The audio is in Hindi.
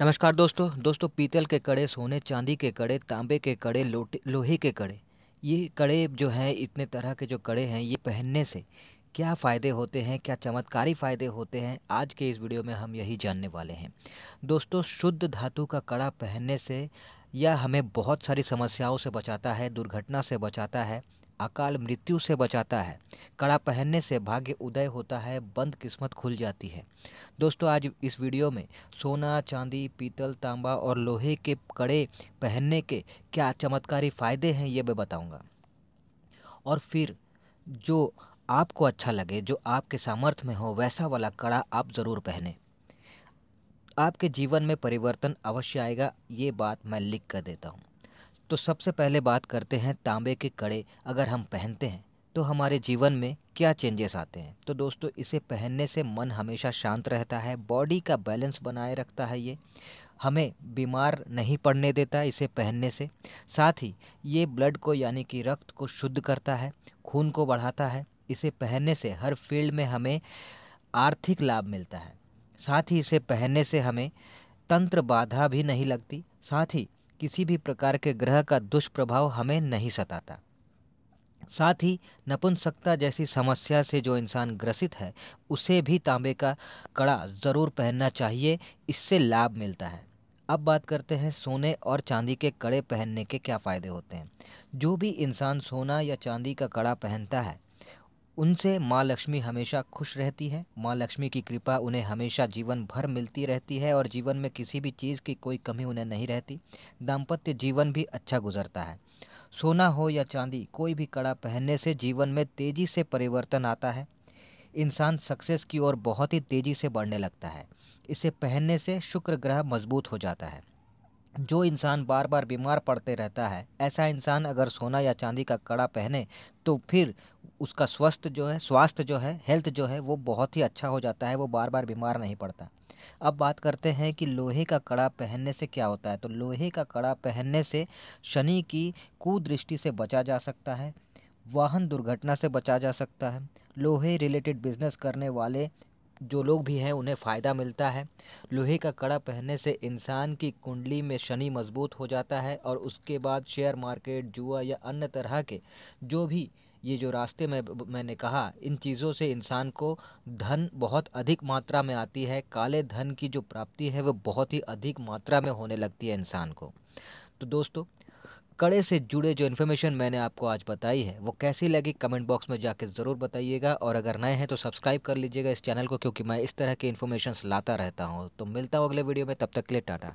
नमस्कार दोस्तों दोस्तों पीतल के कड़े सोने चांदी के कड़े तांबे के कड़े लोटे लोहे के कड़े ये कड़े जो हैं इतने तरह के जो कड़े हैं ये पहनने से क्या फ़ायदे होते हैं क्या चमत्कारी फ़ायदे होते हैं आज के इस वीडियो में हम यही जानने वाले हैं दोस्तों शुद्ध धातु का कड़ा पहनने से यह हमें बहुत सारी समस्याओं से बचाता है दुर्घटना से बचाता है अकाल मृत्यु से बचाता है कड़ा पहनने से भाग्य उदय होता है बंद किस्मत खुल जाती है दोस्तों आज इस वीडियो में सोना चांदी पीतल तांबा और लोहे के कड़े पहनने के क्या चमत्कारी फ़ायदे हैं ये मैं बताऊँगा और फिर जो आपको अच्छा लगे जो आपके सामर्थ्य में हो वैसा वाला कड़ा आप ज़रूर पहने आपके जीवन में परिवर्तन अवश्य आएगा ये बात मैं लिख कर देता हूँ तो सबसे पहले बात करते हैं तांबे के कड़े अगर हम पहनते हैं तो हमारे जीवन में क्या चेंजेस आते हैं तो दोस्तों इसे पहनने से मन हमेशा शांत रहता है बॉडी का बैलेंस बनाए रखता है ये हमें बीमार नहीं पड़ने देता इसे पहनने से साथ ही ये ब्लड को यानी कि रक्त को शुद्ध करता है खून को बढ़ाता है इसे पहनने से हर फील्ड में हमें आर्थिक लाभ मिलता है साथ ही इसे पहनने से हमें तंत्र बाधा भी नहीं लगती साथ ही किसी भी प्रकार के ग्रह का दुष्प्रभाव हमें नहीं सताता साथ ही नपुंसकता जैसी समस्या से जो इंसान ग्रसित है उसे भी तांबे का कड़ा ज़रूर पहनना चाहिए इससे लाभ मिलता है अब बात करते हैं सोने और चांदी के कड़े पहनने के क्या फ़ायदे होते हैं जो भी इंसान सोना या चांदी का कड़ा पहनता है उनसे माँ लक्ष्मी हमेशा खुश रहती है माँ लक्ष्मी की कृपा उन्हें हमेशा जीवन भर मिलती रहती है और जीवन में किसी भी चीज़ की कोई कमी उन्हें नहीं रहती दाम्पत्य जीवन भी अच्छा गुजरता है सोना हो या चांदी कोई भी कड़ा पहनने से जीवन में तेज़ी से परिवर्तन आता है इंसान सक्सेस की ओर बहुत ही तेज़ी से बढ़ने लगता है इसे पहनने से शुक्र ग्रह मजबूत हो जाता है जो इंसान बार बार बीमार पड़ते रहता है ऐसा इंसान अगर सोना या चांदी का कड़ा पहने तो फिर उसका स्वस्थ जो है स्वास्थ्य जो है हेल्थ जो है वो बहुत ही अच्छा हो जाता है वो बार बार बीमार नहीं पड़ता अब बात करते हैं कि लोहे का कड़ा पहनने से क्या होता है तो लोहे का कड़ा पहनने से शनि की कुदृष्टि से बचा जा सकता है वाहन दुर्घटना से बचा जा सकता है लोहे रिलेटेड बिजनेस करने वाले जो लोग भी हैं उन्हें फ़ायदा मिलता है लोहे का कड़ा पहनने से इंसान की कुंडली में शनि मजबूत हो जाता है और उसके बाद शेयर मार्केट जुआ या अन्य तरह के जो भी ये जो रास्ते में मैंने कहा इन चीज़ों से इंसान को धन बहुत अधिक मात्रा में आती है काले धन की जो प्राप्ति है वह बहुत ही अधिक मात्रा में होने लगती है इंसान को तो दोस्तों कड़े से जुड़े जो इन्फॉर्मेशन मैंने आपको आज बताई है वो कैसी लगी कमेंट बॉक्स में जाके ज़रूर बताइएगा और अगर नए हैं तो सब्सक्राइब कर लीजिएगा इस चैनल को क्योंकि मैं इस तरह की इन्फॉर्मेशन लाता रहता हूँ तो मिलता हूँ अगले वीडियो में तब तक के लिए टाटा